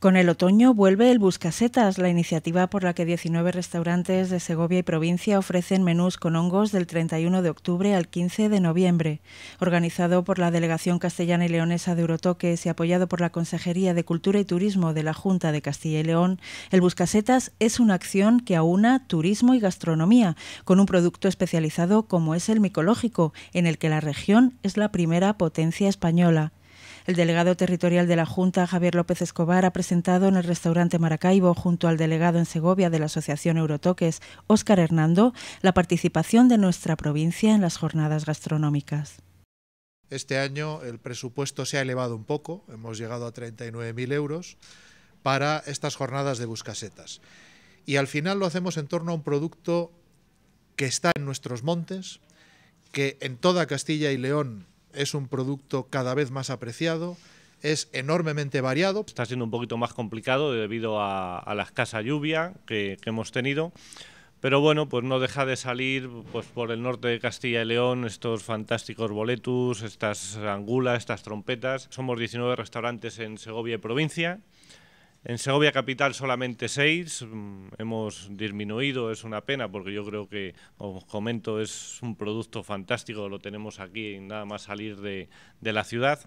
Con el otoño vuelve el Buscasetas, la iniciativa por la que 19 restaurantes de Segovia y provincia ofrecen menús con hongos del 31 de octubre al 15 de noviembre. Organizado por la Delegación Castellana y Leonesa de Eurotoques y apoyado por la Consejería de Cultura y Turismo de la Junta de Castilla y León, el Buscasetas es una acción que aúna turismo y gastronomía, con un producto especializado como es el micológico, en el que la región es la primera potencia española. El delegado territorial de la Junta, Javier López Escobar, ha presentado en el restaurante Maracaibo, junto al delegado en Segovia de la Asociación Eurotoques, Óscar Hernando, la participación de nuestra provincia en las jornadas gastronómicas. Este año el presupuesto se ha elevado un poco, hemos llegado a 39.000 euros para estas jornadas de buscasetas. Y al final lo hacemos en torno a un producto que está en nuestros montes, que en toda Castilla y León es un producto cada vez más apreciado, es enormemente variado. Está siendo un poquito más complicado debido a, la escasa lluvia que, hemos tenido. Pero bueno, pues no deja de salir pues, por el norte de Castilla y León estos fantásticos boletus, estas angulas, estas trompetas. Somos 19 restaurantes en Segovia y provincia en Segovia Capital solamente seis, mm, hemos disminuido, es una pena porque yo creo que, os comento, es un producto fantástico, lo tenemos aquí nada más salir de, de la ciudad.